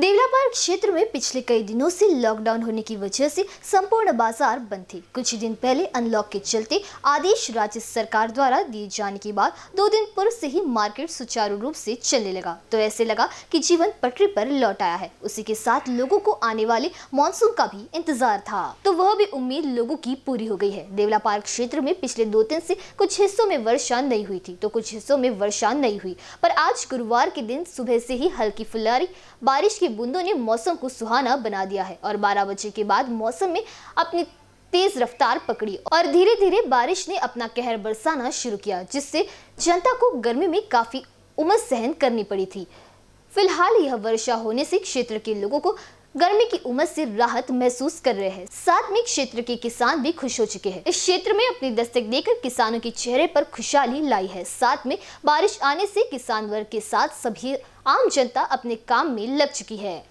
देवलापार क्षेत्र में पिछले कई दिनों से लॉकडाउन होने की वजह से संपूर्ण बाजार बंद थी कुछ दिन पहले अनलॉक के चलते आदेश राज्य सरकार द्वारा दिए जाने के बाद दो दिन पूर्व से ही मार्केट सुचारू रूप से चलने लगा तो ऐसे लगा कि जीवन पटरी पर लौट आया है उसी के साथ लोगों को आने वाले मानसून का भी इंतजार था तो वह भी उम्मीद लोगों की पूरी हो गयी है देवला पार्क क्षेत्र में पिछले दो दिन ऐसी कुछ हिस्सों में वर्षा नहीं हुई थी तो कुछ हिस्सों में वर्षा नहीं हुई पर आज गुरुवार के दिन सुबह से ही हल्की फुलारी बारिश की की बूंदों ने मौसम को सुहाना बना दिया है और बारह बजे के बाद मौसम में अपनी तेज रफ्तार पकड़ी और धीरे धीरे बारिश ने अपना कहर बरसाना शुरू किया जिससे जनता को गर्मी में काफी उमस सहन करनी पड़ी थी फिलहाल यह वर्षा होने से क्षेत्र के लोगों को गर्मी की उमस से राहत महसूस कर रहे हैं साथ में क्षेत्र के किसान भी खुश हो चुके हैं इस क्षेत्र में अपनी दस्तक देकर किसानों के चेहरे पर खुशहाली लाई है साथ में बारिश आने से किसान वर्ग के साथ सभी आम जनता अपने काम में लग चुकी है